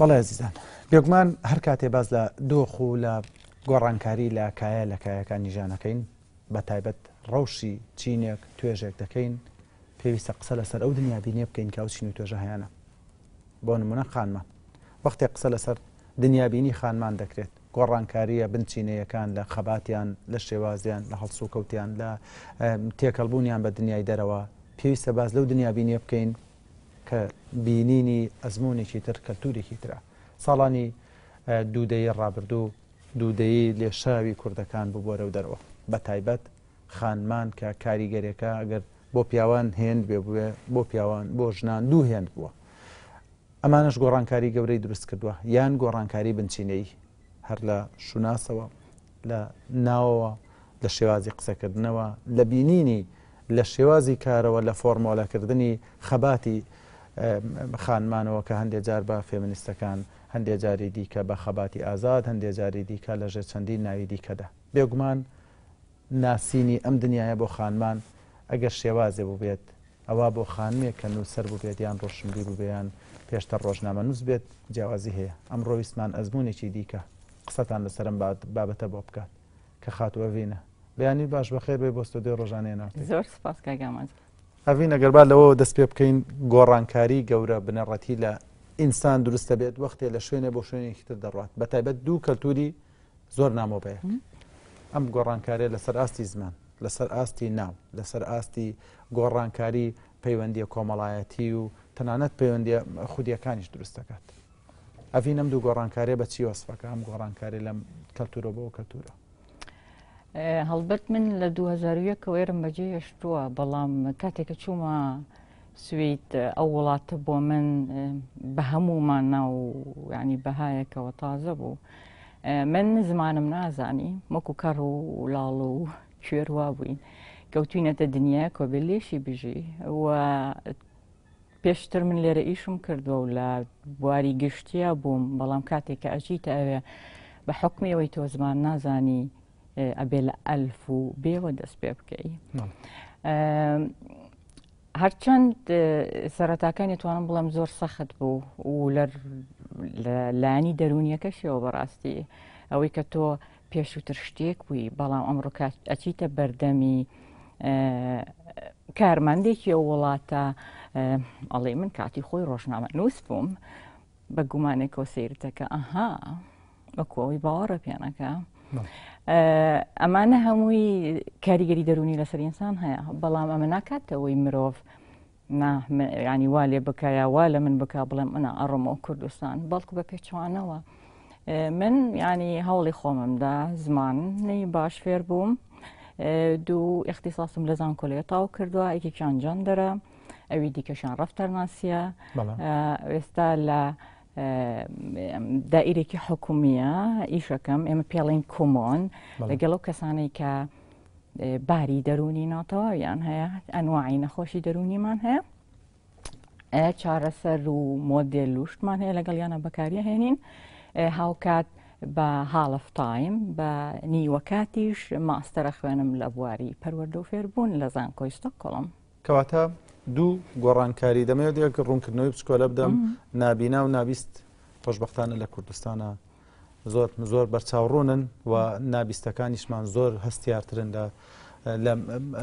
بەڵێ زیزان بێگومان هەر کاتێ باز لە دۆخ و لە گۆڕانکاری لە کایە لە کایەکان نیژانەکەین بە تایبەت ڕەوشی چینێک توێژێک دەکەین پێویستە قسە لەسەر ئەو دنیا بینێ بکەین کە ئەو چین و توێژە هیانە بۆ نمونە خانمە وەختێک قسە لەسەر دنیابینی خانمان دەکرێت گۆڕانکاریە بنچینەیەکان لە خەباتیان لە شێوازیان لە هەڵسو کەوتیان لە تێکەڵبوونیان بە دنیای دەرەوە پێویستە باز لەو دنیابینێ بکەین کە بینینی ئەزمونێکی تر کەلتورێکی ترە ساڵانی دوودەیە ڕابردوو دوودەیی لێشاوی کوردەکان ببۆرە و دەرەوە بە تایبەت خانمان کە کاریگەرێکە ئەگەر بۆ پیاوان هێند بێ بووێ بۆ پیاوان بۆ ژنان دوو هێند بووە ئەمانش گۆڕانکاری گەورەی دروست کردووە یان گۆڕانکاری بنچینەی هەر لە شوناسەوە لە ناوەوە لە شێوازی قسەکردنەوە لە بینینی لە شێوازی کارەوە لە فۆرمۆلەکردنی خەباتی خانمانەوە کە هەندێک جار بە فێمنیستەکان هەندێک جاری دیکە بە خەباتی ئازاد هەندێک جاری دیکە لەژێ چەندین ناوی دیکەدا بێگومان ناسینی ئەم دنیاە بۆ خانمان ئەگەر شێوازێ بوو بێت ئەوە بۆ خانمێک کە نووسەر بوو بێت یان ڕۆشنبیر و بیان پێشتە ڕۆژنامە نووس بێت جیاوازی هەیە ئەم ڕۆویستمان ئەزمونێکی دیکە قسەتان لەسرم بابەتە بۆ بکات کە خاتوەڤینە بەیانی باش بەخێر بێ بۆ ستۆدیۆ ڕۆژانێ نات زۆر سپاس کاگامان ئەڤین ئەگەربا لەوە دەست پێ بکەین گۆڕانکاری گەورە بنەڕەتی لە ئینسان دروستە بێت وەختێ لە شوێنێ بۆ شوێنێکی تر دەڕات بە تایبەت دوو کەلتوری زۆر نامۆبەیە ئەم گۆڕانکارێ لەسەر ئاستی زمان لەسەر ئاستی ناو لەسەر ئاستی گۆڕانکاری پەیوەندیە کۆمەڵایەتی و تەنانەت پەیوەندی خودیەکانیش دروست دەکات ئەڤین ئەم دوو گۆڕانکارێ بە چی وەسفەکە ئەم گۆڕانکاری لەم کەلتورە بۆ کەلتورە هەڵبەت من لە 2001ەوە ئێرم بەجێ هێشتووە بەڵام کاتێکە چوومە سویت ئەو وڵاتە بۆ من بە هەمومان ناو ینی بەهایەکەوە تازە بوو. من زمانم نازانی مەکو کەڕ و لاڵ و کوێروا بووین کەوتوینەتە دنیا کۆبلێشی بژی و پێشتر من لێرە ئیشم کردووە و لە بواری گشتیا بووم بەڵام کاتێک کە ئەجیتە ئەوێ بە حکمیەوەی تۆ زمان نازانی ئەبێ لە ئەلف و بێوە دەست پێ بکەی هەرچەند سەرەتاکانی توانم بڵم زۆر سەخت بوو و لانی دەرونیەکەشەوە بەڕاستی ئەوەی کە تۆ پێشووتر شتێک بووی بەڵام ئەمڕۆ ئەچیتە بەردەمی کارمەندێکی ئەو وڵاتە ئەڵێ من کاتی خۆی ڕۆژنامە نووس بووم بە گومانێکەوە سیرتەکە ئەها وەکوۆی باوەڕە پێنەکە ئەمانە هەمووی کاریگەری دەرونی لەسەر ئینسان هەیە بەڵام ئەمە ناکاتەوەی مرۆڤ ینی وا لێ بکایە وا لە من بک بڵێم ئەنا ئەڕۆمەوە کوردستان بەڵکو بە پێچوانەوە من ینی هەوڵی خۆممدا زمان نەی باش فێر بووم دوو اختیساسم لە زان کۆلێ تاو کردووە ئەیکیان جەندەرە ئەوی دیکەشان ڕفتەرناسیە ئێستا لە دائیرێکی حکوومیە ئیشەکەم ئێمە پێڵین کۆمۆن لەگەڵ ئەو کەسانی کە باری دەرونی ناتەوە یان هەیە ئەنوعی نەخۆشی دەرونیمان هەیە چارەسەر و مۆدل لوشتمان هەیە لەگەڵ یانە بەکاریە هێنین هاوکات بە هاڵفتایم بە نیوەکاتیش ماستەرە خوێنم لە بواری پەروەردە و فێربوون لە زانکۆی ستۆکۆڵم کەواتە دوو گۆڕانکاری دەمەوێت یەک ڕوونکردنەوەی بچکۆلە بدەم نابینا و نابیست خۆشببختانە لە کوردستانە زۆر زۆر بەرچاوڕوونن و نابیستەکانیشمان زۆر هەستیارترن لە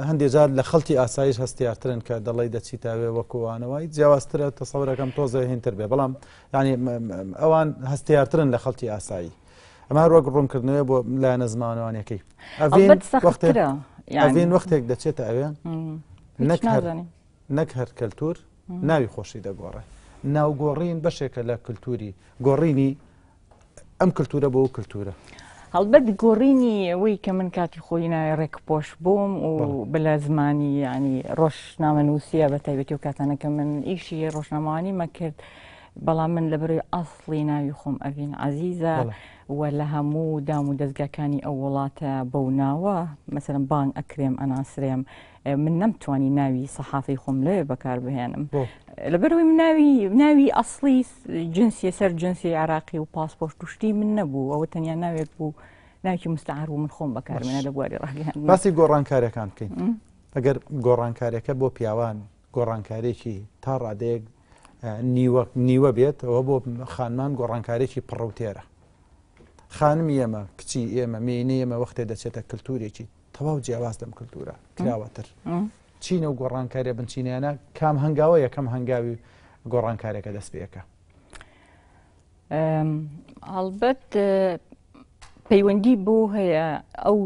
هەندێجار لە خەڵکی ئاسایش هەستیارترن کە دەڵی دەچیتاوێ وەکوانەوەی جیاوازترە تەسەورەکەم تۆزە هینتر بێ بەڵام ینی ئەوان هەستیارترن لە خەڵکی ئاسایی ئەمە ڕۆک ڕوونکردنەوە بۆ لایەنە زمانوانەکەی ئەین وەختێک دەچێتە ئەوێ نەکردنی نەک هەر کەلتور ناوی خۆشی دەگۆڕێ ناوگۆڕین بەشێکە لە کللتوری گۆڕینی ئەم کللتورە بۆ و کللتورە. هەڵبەت گۆڕینی ئەوەی کە من کاتی خۆی ناوی ڕێکپۆش بووم و بلە زمانی ینی ڕۆژنامەنووسە بە تایبەتی و کاتانەکە من ئیشی ڕۆژنامانی مەکرد بەڵام من لەبری ئەاصلی ناوی خۆم ئەڤین عزیزە. وە لە هەموو دام و دەستگاکانی ئەو وڵاتە بەو ناوە مەسەرم بانگ ئەکرێم ئەناسرێم من نەمتوانی ناوی سەحافی خۆم لێ بەکار بهێنم لەبەرەوەی ناوی ناوی ئەسلی جنسی سەر جنسی عراقی و پاسپۆرت توشتی من نەبوو ئەوە تەنیا ناوێک بوو ناوکی مستعار و من خۆم بەکار منە لە بواری ڕاگەیان باسی گۆڕانکاریەکان بکەین ئەگەر گۆڕانکاریەکە بۆ پیاوان گۆڕانکارێکی تا ڕادەیەک نیوە بێت ئەوە بۆ خانمان گۆڕانکارێکی پڕەوتێرە خانمی ئێمە کچی ئێمە مینی ئێمە وەختێ دەچێتە کللتورێکی تەواو جیاواز دەم کللتورە کراوەتر چینە و گۆڕانکارێ بنچینیانە کام هەنگاوە یەکەم هەنگاوی گۆڕانکارێکە دەستپێکە هەڵبەت پەیوەندی بۆ هەیە ئەو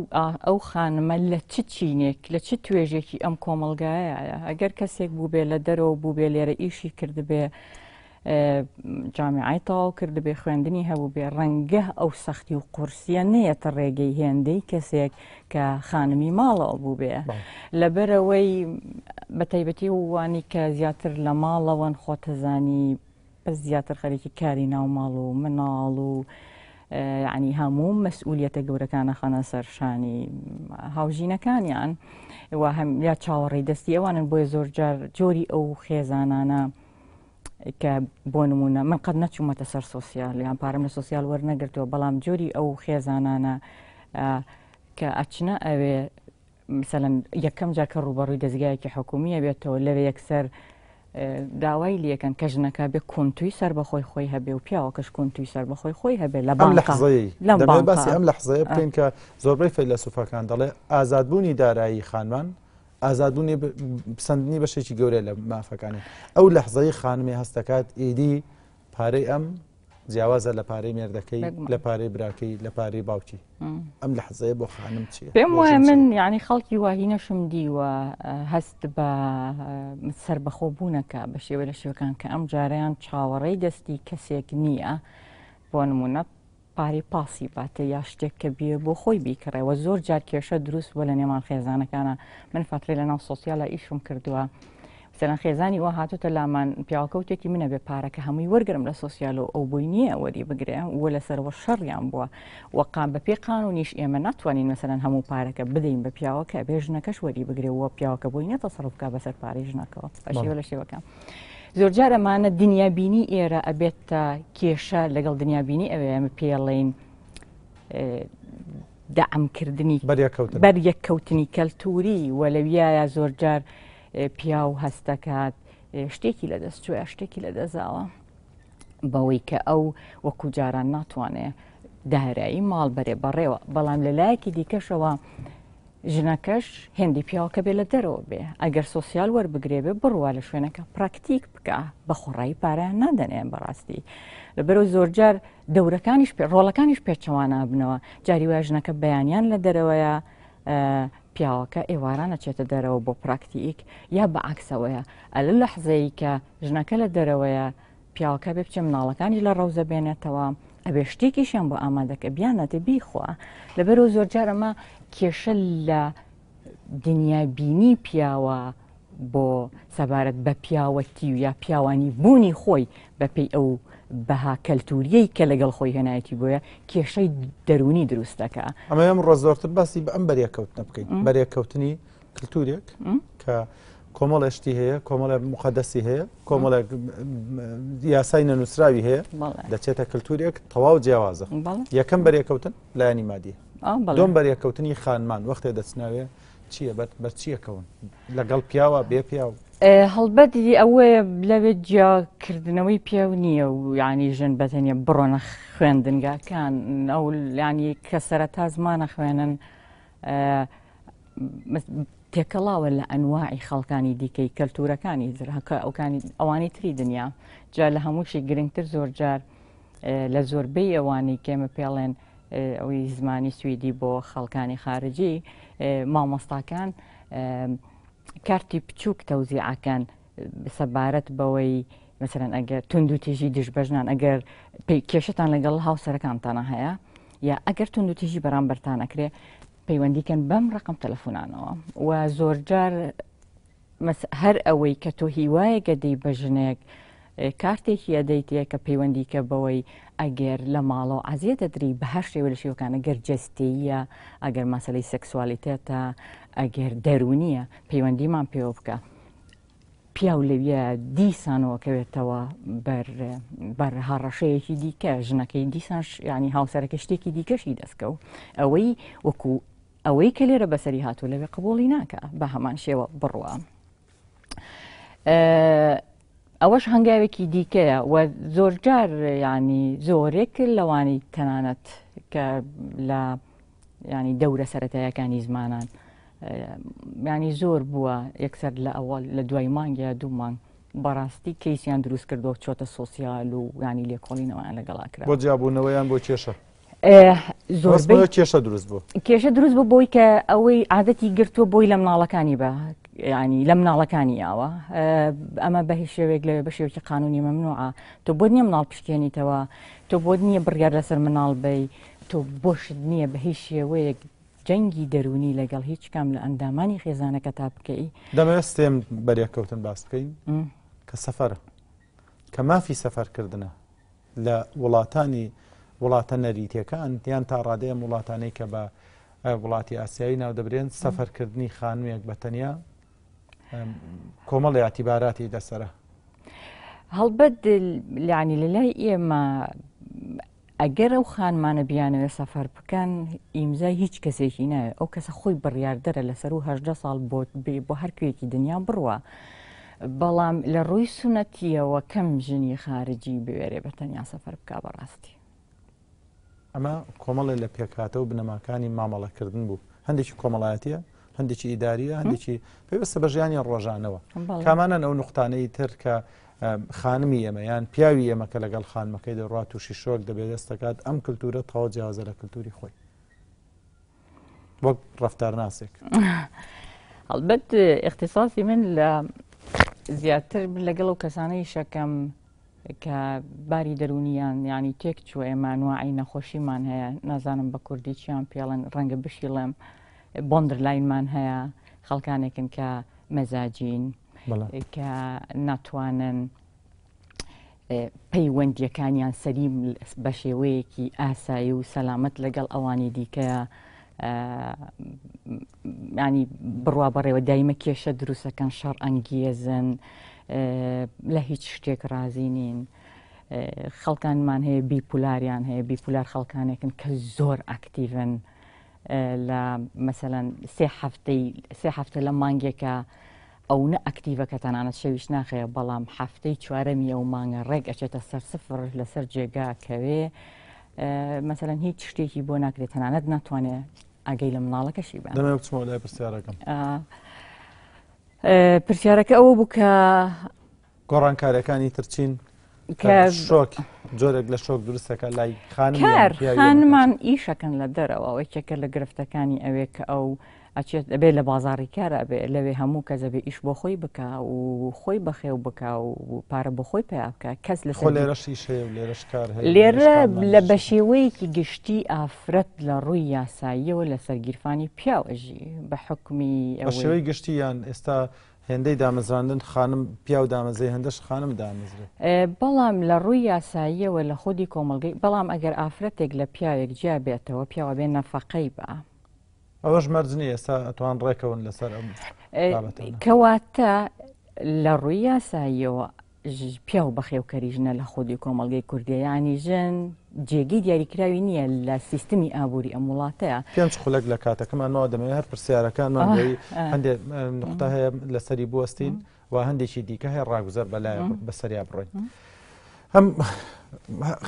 ئەو خانمە لە چ چینێک لە چ توێژێکی ئەم کۆمەلگایە ئەگەر کەسێک بوو بێ لە دەرەوە بوو بێ لێرە ئیشی کردبێ جامعای تەواو کرد بێ خوێندنی هەبوو بێ ڕەنگە ئەو سەختی و قورسە نەیەتە ڕێگەی هێندەی کەسێک کە خانمی ماڵەوە بوو بێ لەبەرەوەی بەتیبەتی وانی کە زیاتر لە ماڵەوەن خۆتەزانی بەس زیاتر خەرێکی کاری ناو ماڵ و مناڵ و عنی هەموو مەسئولەتە گەورەکانە خەنە سەرشانی هاوژینەکانیان یا چاوەڕێ دەستی ئەوانن بۆی زۆرجار جۆری ئەو خێزانانە کە بۆ نمونە من قەت نەچوومەتە سەر سوسیال یان پارم لە سوسیال وەرنەگرتووە بەڵام جۆری ئەو خێزانانە کە ئەچنە ئەوێ مثلەن یەکەم جاکە ڕوبەڕووی دەستگایەکی حکوومیە بێتەوە لەوێ یەکسەر داوای لیەکەن کە ژنەکە بێ کونتوی سەر بەخۆی خۆی هەبێ و پیاوە کەش کونتوی سەر بەخۆی خۆی هەبێ لە لە باسی ئەم لە حزەیە بکەین کە زۆربەی فەیلسوفەکان دەڵێ ئازادبوونی دارایی خانمان ئازادونێ پسندنی بەشێکی گەورە لە مافەکانی ئەو لە حزەی خانمێ هەستەکات ئیدی پارەی ئەم جیاوازە لە پارەی مێردەکەی لە پارەی براکەی لە پارەی باوکی ئەم لە حزەیە بۆ خانم چی پێم وایە من یعنی خەڵکی واهینەشم دیوە هەست بە سەر بەخۆبوونەکە بە شێوە لە شێوەکان کە ئەم جارەیان چاوەڕێی دەستی کەسێک نییە بۆ نمونە پارەی پاسی باتە یا شتێک کە بێ بۆ خۆی بیکڕێەوە زۆر جار کێشە دروست بووە لە نێمان خێزانەکانە من فاتری لە ناو سۆسیالە ئیشم کردووە. سەرەن خێزانی وە هاتوتە لامان پیاوکەوتێکی منە بێ پارەکە هەمووی وەرگرم لە سوسیال و ئەو بووی نییە وەری بگرێ وە لەسەرەوە شەڕیان بووە وەقام بە پێ قانونیش ئێمە ناتوانین مەسەرەن هەموو پارەکە بدەین بە پیاوەکە بێژنەکەش وەری بگرێ وە پیاوەکە بووی نێتە سەرفکە بەسەر پارێژنەکەەوە ئەشێوە لە شێوەکە. زۆرجار ئەمانە دنیابینی ئێرە ئەبێت تا کێشە لەگەڵ دنیابینی ئەوێمە پێڵین دەعمکردنی بەر یەککەوتنی کەلتوری و لەویایە زۆرجار پیا و هەستەکات شتێکی لە دەستوێ شتێکی لە دەزاوە بەوەی کە ئەو وەکو جاران ناتوانێ دارایی ماڵ بەرێ بەڕێوە بەڵام لەلایەکی دیکەشەوە ژنەکەش هێندی پیاوکە بێ لە دەرەوە بێ ئەگەر سوسیال وەربگرێبێ بڕوا لە شوێنەکە پراکتیک بکە بە خۆڕایی پارەیان نادەنێن بەڕاستی لەبەرەوە زۆرجار دەورەکانیش پێ ڕۆڵەکانیش پێچەوانە بنەوە جاری واژنەکە بەیانیان لە دەرەوەیە پیاوەکە ئێوارانە چێتە دەرەوە بۆ پراکتیک یا بە عکسەوەیە ئەلە لە حزەی کە ژنەکە لە دەرەوەیە پیاوەکە بێ بچێ مناڵەکانی لە ڕەوزە بێنێتەوە ئەبێ شتێکیشیان بۆ ئامادەکە بیانەتێ بیخوا لەبەرەوە زۆرجار ئەمە کێشە لە دنیابینی پیاوە بۆ سەبارەت بە پیاوەتی و یا پیاوانی بوونی خۆی بەپی ئەو بەها کەلتوریەی کە لەگەڵ خۆی هەنایەتی بۆیە کێشەی دەرونی دروستەکە ئەمە ئەم ڕۆ زۆرتر باسی بە ئەم بەریەکەوتنە بکەین بەریەکەوتنی کللتورێک کە کۆمەڵ شتی هەیە کۆمەڵە مخەدەسی هەیە کۆمەڵە یاسای نەنووسراوی هەیە دەچێتە کللتورێک تەواو جیاوازە یەکەم بەرێکەوتن لایانی مادی دۆم بەرێکەوتنی خانمان وەختێ دەچناوێ چییە بەرچیەکەون لەگەڵ پیاوە بێ پیاوە هەڵبەتی ئەوە لەوێ جیاکردنەوەی پیاو نییە و ینی ژن بەتەنە بڕۆنە خوێندنگاکان ئەو لانی کە سەرەتا زمانە خوێنن تێکەڵاوە لە ئەنواعی خەڵکانی دیکەی کەلتورەکانی زرهەکە ئەوکانی ئەوانی تری دنیا جا لە هەمووشی گرنگتر زۆر جار لە زۆربەی ئەوانی کێمە پێڵێن ئەوی زمانی سوئدی بۆ خەڵکانی خارجی مامۆستاکان کارتی بچووک تەوزیعکان سەبارەت بەوەی مثلەن ئەگەر تونند و تێژی دژبژنان ئەگەر پێی کێشتان لەگەڵ هاوسەرەکانتانە هەیە یا ئەگەر تونند و تێژی بەرامبەرتان ئەکرێ پەیوەندیکەن بەم ڕقم تەلەفۆنانەوە و زۆرجار هەر ئەوەی کە تۆ هیوایەکە دەی بە ژنێک کارتێکی ئەدەیتە کە پەیوەندیکە بەوەی ئەگەر لە ماڵەوە ئازیە دەدری بە هەر شێوە لە شێوەکانە گەر جستەیە ئەگەر مەسلەی سەکسوالیتێتە ئەگەر دەرونیە پەیوەندیمان پێوە بکە. پیا و لەویە دیسانەوەکەوێتەوە بەر هاڕەشەیەکی دیکە ژنەکەی دیسان ینی هاوسەرەکە شتێکی دیکەشی دەستکە و ئەوەی وەکو ئەوەی کە لێرە بەسەری هاتوو لەوێ قبولی ناکە بە هەمان شێوە بڕوە. ئەوەش هەنگاوێکی دیکەیە و زۆرجار ینی زۆرێک لەوانی تەنانەت کە لە ینی دەورە سەتایەکانی زمانان ینی زۆر بووە یەکسەر لە ئەوڵ لە دوای مانگیا دوو مانگ بەڕاستی کەیسیان دروست کردو چۆتە سۆسیال و ینی لێکۆڵینەوەیان لەگەڵا کرا بۆ جیاببوونەوەیان بۆ کێشە زۆر کێشە دروست بوو کێشە دروست بوو بۆی کە ئەوەی عادەتی گرتووە بۆی لە مناڵەکانی بە ینی لە مناڵەکانی یاوە ئەمە بەهی شێوێک لە بەشێوکی قانونی مەمنوعە تۆ بۆ نییە مناڵ پشکێنیتەوە تۆ بۆ نییە بڕیار لەسەر مناڵ بی تۆ بۆشت نییە بە هیچ شێوەیەک جەنگی دەرونی لەگەڵ هیچ کام لە ئەندامانی خێزانەکە تا بکەی دەمەوێت سێم بەریەکەوتن باس بکەین کە سەفەر کە مافی سەفەرکردە لە وڵاتانی وڵاتە نەریتەکان یان تا ڕادەیە وڵاتانەی کە بە وڵاتی ئاسیایی ناو دەبرێن سەفەرکردنی خانوویەک بە تەنیا کۆمەڵی یاتیباراتی دەسرە هەڵبەت لانی لە لای ئێمە ئەگەر ئەو خانمانە بیانەوە سەفەر بکەن ئیمزای هیچ کەسێکی نایە ئەو کەسە خۆی بڕاردەرە لەسەر وهدە ساڵ بۆت بێ بۆ هەرکوێکی دنیا بڕوە. بەڵام لە ڕووی سونەتیەوە کەم ژنی خارجی بوێرێ بەتەنیا سەفەر بک بەڕاستی. ئەمە کۆمەڵێ لە پێکاتەوە بنەماکانی مامەڵەکردن بوو هەندێکی کۆمەڵایەتە هەندێکی ئیداریە هەندێکی پێویستە بە ژیانی ڕۆژانەوە کامانە ئەو نقطانەی تر کە خانمی ئێمەیان پیاوی ئێمەکە لەگەڵ خانمەکەی دەڕات تووشی شۆک دەبێت دەستەکات ئەم کللتورە تەوا جیازە لە کللتوری خۆی وەک ڕفتار ناسێک هەڵبەت اختصاسی من لە زیاتر لەگەڵ و کەسانەی شەکەم کە باری دەرونیان ینی تێک چوە ئێمانوعی نەخۆشیمان هەیە نازانم بە کوردی چیان پێڵەن ڕەنگە بشیڵم بندر لاینمان هەیە خەڵکانێکن کە مەزاجین کە ناتوانن پەیوەندیەکانیان سەریم بە شێوەیەکی ئاسایی و سەلامت لەگەڵ ئەوانی دیکەیە ینی بڕوا بەڕێوە دایمە کێشە دروستەکەن شەڕ ئەنگیێزن. لە هیچ شتێک رازی نین. خەڵکانمان هەیە بیپولاریان هەیە بیپولار خەڵکانێکن کە زۆر ئاکتیڤن لە مەمثلەن سێ هەفتە لە مانگێکە ئەو نە ئەکتیڤەکە تەنانەت شەویش ناخەیە بەڵام هەفتەی چوارەمیە و مانگە ڕێک ئەچێتە سەر سفر لەسەر جێگا کەوێ مەمثلەن هیچ شتێکی بۆ ناکرێت تەنانەت ناتوانێت ئەگەی لە مناڵەکەشی بە پرسیارەکەم. پرسیارەکە ئەوە بووکە گۆڕانکاریەکانی ترچین شۆک جۆرێک لە شۆک درستەکە لای خانمان ئیشەکەن لە دەرەوە ئەوەی چەکە لە گرفتەکانی ئەوێ کە ئەو ئەچێت ئەبێ لە بازاری کارە ئەبێ لەوێ هەموو کەس ئەبێ ئیش بۆ خۆی بک و خۆی بەخێو بک و پارە بۆ خۆی پێیاکە کەس لە لێرەشیش لێرە لە بە شێوەیەکی گشتی ئافرەت لە ڕووی یاساییەوە لە سەرگیرفانی پیاوەژی بە حکمی شێوەی گشتیان ئێستا هێندەی دامەزراندن خانم پیا و دامەزەی هەندەش خانم دامەزرێت بەڵام لە ڕووی یاساییەوە لە خودی کۆمەلگەی بەڵام ئەگەر ئافرەتێک لە پیاوێک جیا بێتەوە پیاوە بێن نەفەقەی بە. ئەوەش مەرزنی ئێستا ئەتوان ڕێکەون لەسەر کەواتە لە ڕووی یاساییەوە پیا و بەخێوکەریژنە لە خودی کۆمەلگەی کوردیانی ژن جێگەی دیاریکراوی نییە لە سیستمی ئابووری ئەم وڵاتەیە پێنج خولەک لە کاتەکەمان نەوە دەمەوێت هەر پرسیارەکانمان هەندێک نقطتا هەیە لەسەری بستین و هەندێکی دیکە هەیە ڕاگوزەر بەلای بەسەریا بڕۆین هەم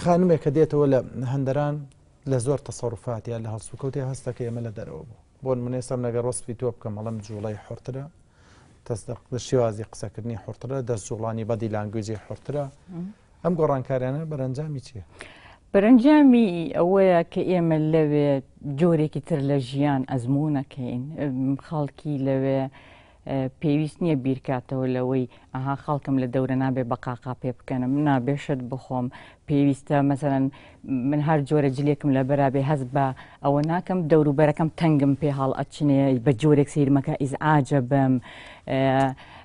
خانمێک کە دێتەوە لە هەندەران لە زۆر تەسەڕفاتی لە هەڵسوکەوتی هەستەکە ئێمە لە دەرەوە بوو بۆن من ێستم لەگە ڕۆستپی تۆ بکەم ئەڵم جوڵی حرترە تەستە شێوازی قسەکردنی حرترە دەستجوڵانی بەدی لانگوێجی حرترە ئەم گۆڕانکاریانە بەرەنجامی چییە؟ بەرەنجامی ئەوەیە کە ئێمە لەوێ جۆرێکی تر لە ژیان ئەزمونەکەین خەڵکی لەوێ پێویست نییە بیرکاتەوە لەوەی ئاها خەڵکم لە دەورە نابێ بەقاقا پێ بکەنم نابێشت بخۆم پێویستە مەسەرەن من هەر جۆرە جلێکم لە بەرابێ هەز بە ئەوە ناکەم دەوروبەرەکەم تەنگم پێ هەڵ ئەچنێ بە جۆرێک سیرمەکە ئیزعاجە بم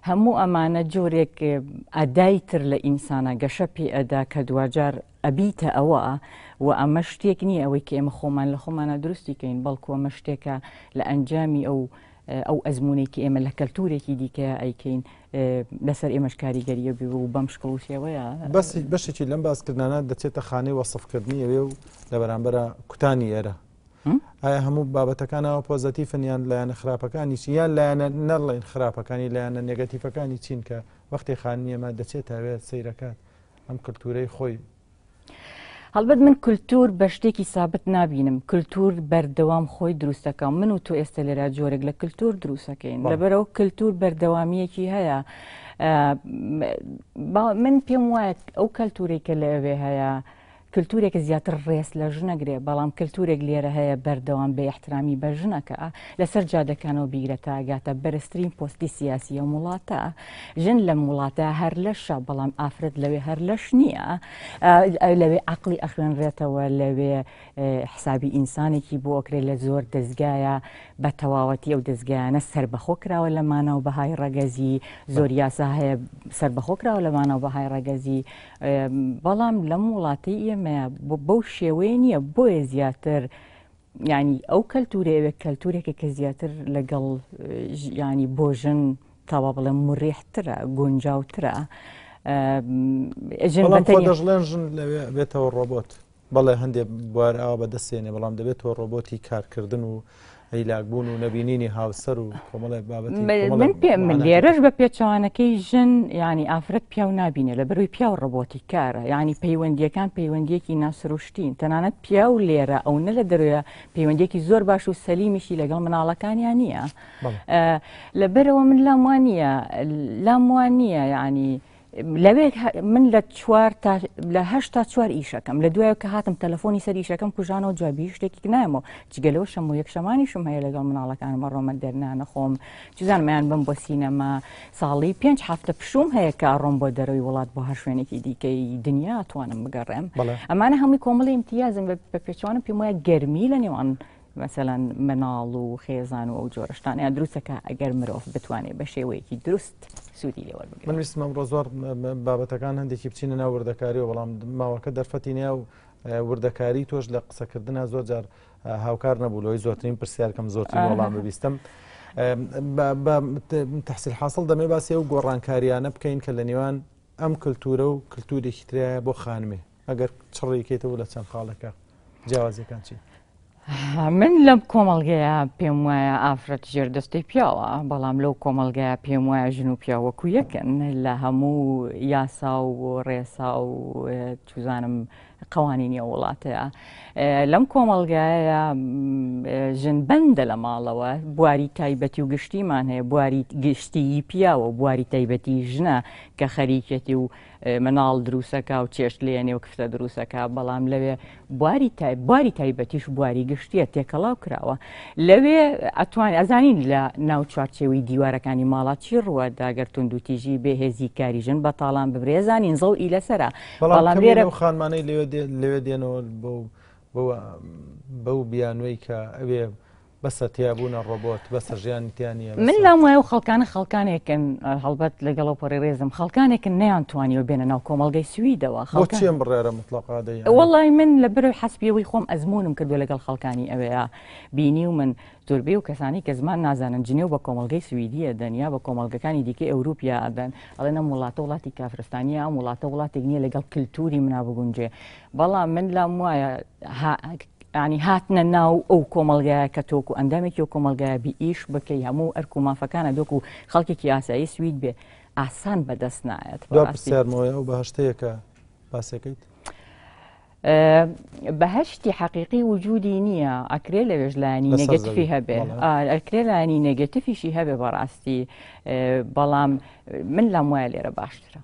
هەموو ئەمانە جۆرێک ئەدای تر لە ئینسانە گەشە پێ ئەدا کە دوجار ئەبیتە ئەوە و ئەمە شتێک نییە ئەوەی کە ئێمە خۆمان لە خۆمانە دروستی کەین بەڵکو ئەمە شتێکە لە ئەنجامی ئەو ئەو ئەزمونێکی ئێمە لە کەلتورێکی دیکە ئەیکەین لەسەر ئێمەش کاریگەریە بی و بەم شکڵوسیەوەیە بەسی بەشێکی لەم باسکردانە دەچێتە خانەی وەصفکردنی ئەوێ و لە بەرامبەرە کوتانی ئێرە ئایا هەموو بابەتەکانەوە پۆزەتیفنیان لایەنە خراپەکانی چی یان لایەنە نەڕڵین خراپەکانی لایەنە نگەتیفەکانی چین کە وەختی خانیەمە دەچێت تاوێت سیرەکەات ئەم کللتورەی خۆی هەڵبەت من کولتور بە شتێکی سابت نبینم کولتور بەردەوام خۆی دروستەکە من و تۆ ئێستا لێرا جۆرەك لە کللتور دروستەکەین لەبەرەوە کللتور بەردەوامیەکی هەیە من پێم وایە ئەو کەلتوری کە لەوێ هەیە. کللتورێکی زیاتر ڕێست لە ژنەگرێ بەڵام کللتورێک لێرە هەیە بەردەوام بە احترامی بە ژنەکە لەسەر جادەکانەوە بیرەتە گاتە بەرزترین پۆستی سیاسی و وڵاتە ژن لە وڵاتە هەر لەشە بەڵام ئافرەت لەوێ هەر لەش نییە لەوێ عقلی ئەخوێنرێتەوە لەوێ حسابی ئینسانێکی بۆ ئۆکرێ لە زۆر دەستگایە بە تەواوەتی ئەو دەستگایانە سربەخۆ کراوە لەمانە و بەهای ڕگەزی زۆر یاسا هەیە سربەخۆ کراوە لەمانە و بەهای ڕگەزی بەڵام لەم وڵاتی ئێمە ئەمە بەو شێوەیە نییە بۆیە زیاتر ینی ئەو کەلتورێوێ کەلتورێکی کە زیاتر لەگەڵ ینی بۆژن تاوا بڵێ مڕێحترە گونجاوترە دەژڵێن ژن بێتەوە ڕۆبۆت بەڵێ هەندێک بوار ئاوا بەدەستێنێ بەڵام دەبێتەوە ڕۆبۆتی کارکردن و هەیلاکبوون و نەبینینی هاوسەر و کۆمەڵی بابەت من پێ من لێرەش بە پێچوانەکەی ژن ینی ئافرەت پیا و نبینێ لە بەروی پیا و ڕبۆتی کارە ینی پەیوەندیەکان پەیوەندیەکی ناسروشتین تەنانەت پیا و لێرە ئەو نە لە دەروە پەیوەندێکی زۆر باش و سەلیمیشی لەگەڵ مناڵەکانیان نییە لەبەرەوە من لام وانە لام وانە ینی لەوێ من لە چوار لە هشتا چوار ئیشەکەم لە دوایە کە هاتم تەلەفۆنی سەر ئیشەکەم کوژانەوە جوابی شتێکی نامەوە جگەلەوە شەم و یەک شەمانی شم هەیە لەگەڵ مناڵەکانمە ڕۆمە دەرنانەخۆم جزانمەیان بم بۆ سینەما ساڵی پێنج هەفتە پشوم هەیە کە ڕۆم بۆ دەرەوەی وڵات بۆ هەر شوێنێکی دیکەی دنیا توانم بگەڕێم ئەمانە هەمووی کۆمەڵی امتیازم بە پێچوانم پێم وایە گەرمی لە نێوان مەمثلەن مناڵ و خێزان و ئەو جۆرەشتان یا دروستەکە ئەگەر مرۆڤ بتوانێت بە شێوەیەکی دروست سوودی لێوە من ویستمە زۆر بابەتەکان هەندێکی بچینە ناوردەکاری و بەڵام ماوەکە دەرفەتینیا و وردەکاری تۆش لە قسەکردنا زۆر جار هاوکار نەبووەوەی زۆرترین پرسیارکەم زۆرترین وەڵام ببیستم. تحصیل حاصل دەمێ باسی و گۆڕانکاریانە بکەین کە لە نێوان ئەم کللتورە و کللتورێکی ترایە بۆ خانمێ ئەگەر چڕێکێتەوە لە چەند خاڵەکە جیاوازەکان چی؟ من لەم کۆمەلگەیە پێم وایە ئافرەت ژێر دەستەی پیاوە بەڵام لەو کۆمەلگایە پێم وایە ژن و پیاوەکو یەکەن لە هەموو یاسا و ڕێسا و چوزانم قوانینی وڵاتەیە لەم کۆمەلگایە ژنبندە لە ماڵەوە بواری تایبەتی و گشتیمان هەیە بواری گشتی پیاوە بواری تایبەتی ژنە کە خەریکەتی و مناڵ دروستەکە و چێش لێنێ و کفتە دروستەکە بەڵام لەوێ بواری بواری تایبەتیش بواری گشتیە تێکەڵاو کراوە لەوێ ئەتوان ئەزانین لە ناوچارچێوی دیوارەکانی ماڵات چی ڕوە داگەرتون دوتیژی بێهێزی کاریژن بەتاڵان ببرێزانین زەڵ ئی لەسرە بەڵام لێرە خانمانەی لێوە لەوێ دێنەوە بەو بیانوەی کە ئەوێ بەسە تیابوونە ڕۆبۆت بەسە ژیانیانە من لام وایە و خەڵکانە خەڵکانێکن هەڵبەت لەگەڵە پۆری ڕێزم خەڵکانێکن نیان توانیەوە بێنە ناو کۆمەڵگەی سویدەوە خەڵکیم بڕێرە مطلقادەی وڵی من لە بەر حەسبیەوەی خۆم ئەزمونم کردو لەگەڵ خەڵکانی ئەوەیە بینی و من زۆربەی و کەسانی کە زمان نازانن جنێو بە کۆمەلگەی سویدیە دنیا بە کۆمەلگەکانی دیکە ئەوروپیا ئەدەن ئەڵێ نە وڵاتە وڵاتی کافرستانی ئەم وڵاتە وڵاتێک نییە لەگەڵ کللتوری منابگونجێ بەڵام من لام وایە ینی هاتنە ناو ئەو کۆمەلگایە کە تۆکو ئەندامێکی و کۆمەلگایە بیئیش بکەی هەموو ئەرک و مافەکانە دۆک و خەڵکێکی یاسایی سویت بێ ئاسان بەدەست نایەت پرسیارمەوەی ئەو بەهشتەیەکە پاسەکەیت بەهشتی حەقیقی وجودی نییە ئەکرێ لە وێژلانی نگەتفی هەبێ ئەکرێ لانی نگەتفیشی هەبێ بەڕاستی بەڵام من لەم وایە لێرە باشترە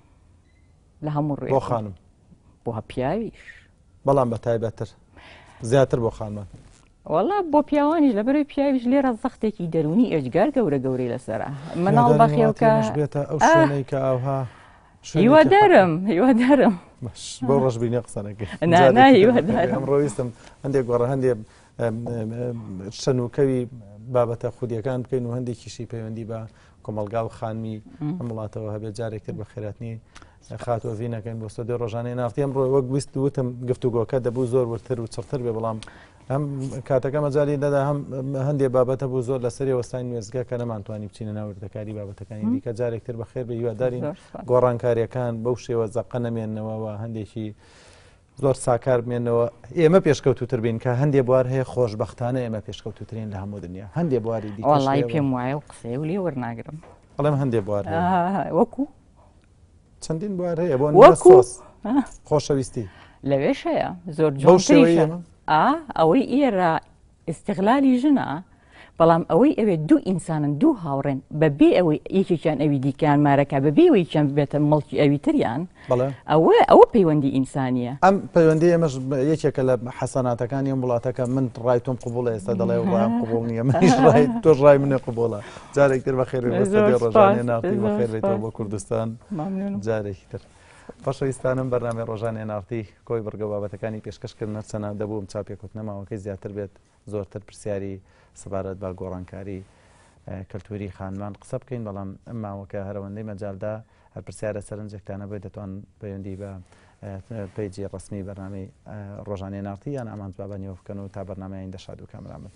لە هەموو ڕێ خانم بۆ هە پیاویش بەڵام بە تایبەتر زیاتر بۆ خانمان وڵا بۆ پیاوانیش لەبەر پیاویش لێرە زەختێکی دەرونی ئێجگار گەورە گەورەی لەسرە مناڵ بەخێڵکە ئەوکە ئاها هیوادارم هیوادارم بۆ ڕژبینە قسانەکەم ڕۆویستم هەندێک گۆڕە هەندێک شەنوکەوی بابەتە خودیەکان بکەین و هەندێکیشی پەیوەندی بە کۆمەلگا و خانمی ئەم وڵاتەوە هەبێت جارێک کرد بە خێراتنی خاتۆ ڤینەکەین بۆ سەدە ڕۆژانەی نافتی ئەم ڕۆی وەک گوست وتم گفتوگۆکە دەبوو زۆر ورتر و چڕتر بێ بەڵام ئەم کاتەکە مەجای دەدا هەم هەندێک بابەتە بوو زۆر لەسەری وەستان نوێزگە کە نەمانتوانی بچینە ناوردەکاری بابەتەکانی دیکە جارێکتر بەخێر بە هیوادارین گۆڕانکاریەکان بەو شێوە زەقە نەمێنەوەەوە هەندێکی زۆر ساکار بمێنەوە ئێمە پێشکەوتوتر بین کە هەندێک بوار هەیە خۆشببختانە ئێمە پێشکەوتوترین لە هەموو دنیا هەندێک بواری دیڵی پێم وایە و قسێ و لێ وەرناگرم بەڵێم هەندێک بوار وەکو چەندین بوار هەیە بۆ وەکوس خۆشەویستی لەوێشەیە زۆر جۆشەیە ئەوەی ئێرە استیغلالی ژنە بەڵام ئەوەی ئەوێ دوو ئینسانن دوو هاوڕێن بەبێ ئەوەی یەکێکیان ئەوی دیکەیان مارەکە بەبێ ئەوی چەند بێتە مڵکی ئەوی تریان ئەوە ئەوە پەیوەندی ئینسانیە ئەم پەیوەندی ئەمەش یەکێکە لە حەسەناتەکانی ئەم وڵاتەکە من ڕای تۆم قوبڵە ئێستا دەڵێ وڵام قوبڵ نییە تۆ ڕای منە قوبڵە جارێک تر بە خێر ڕژانێ ناقی بەخێرێتەوە بە کوردستان جارێکی تر. پاشەویستانم بەرنامێ ڕۆژانێ نارتی کۆی بەرگە بابەتەکانی پێشکەشکرد نەرچەنا دەبووم چاپێکوت نەماوەکەی زیاتر بێت زۆرتر پرسیاری سەبارەت با گۆڕانکاری کەلتوری خانمان قسە بکەین بەڵام ئەم ماوەکە هەرەوەندەی مەجالدا هەر پرسیارە سەرنجێکتانە بێت دەتوان پەیوەندی بە پیجی ڕسمی بەرنامەی ڕۆژانێ نارتی یان ئامانز بابانیەوە بکەن و تا بەرنمەیان دەشاد و کامرامن